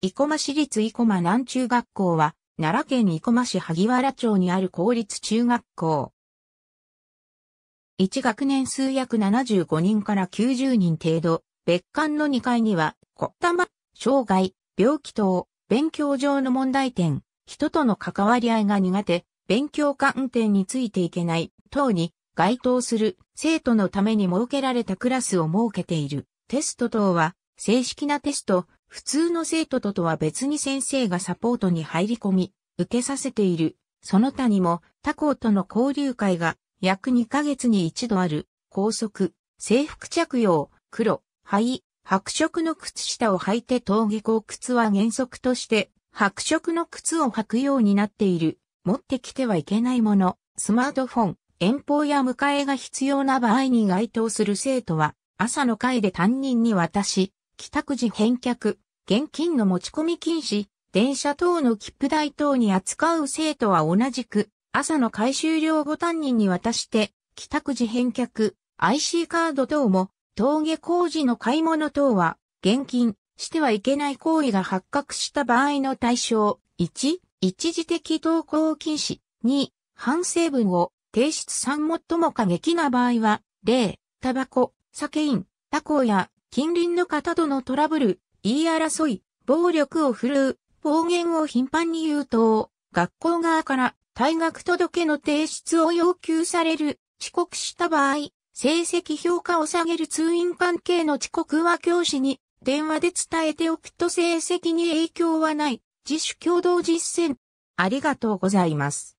生駒市立生駒南中学校は、奈良県生駒市萩原町にある公立中学校。1学年数約75人から90人程度、別館の2階には、こったま、障害、病気等、勉強上の問題点、人との関わり合いが苦手、勉強観点についていけない、等に該当する生徒のために設けられたクラスを設けている。テスト等は、正式なテスト、普通の生徒ととは別に先生がサポートに入り込み、受けさせている。その他にも他校との交流会が約2ヶ月に一度ある、高速、制服着用、黒、灰、白色の靴下を履いて登下校靴は原則として白色の靴を履くようになっている。持ってきてはいけないもの、スマートフォン、遠方や迎えが必要な場合に該当する生徒は朝の会で担任に渡し、帰宅時返却、現金の持ち込み禁止、電車等の切符代等に扱う生徒は同じく、朝の回収料ご担任に渡して、帰宅時返却、IC カード等も、峠工事の買い物等は、現金、してはいけない行為が発覚した場合の対象、1、一時的投稿禁止、2、反省文を提出3最も過激な場合は、例、タバコ、酒飲、他コや近隣の方とのトラブル、言い争い、暴力を振るう、暴言を頻繁に言うと、学校側から退学届の提出を要求される、遅刻した場合、成績評価を下げる通院関係の遅刻は教師に電話で伝えておくと成績に影響はない、自主共同実践。ありがとうございます。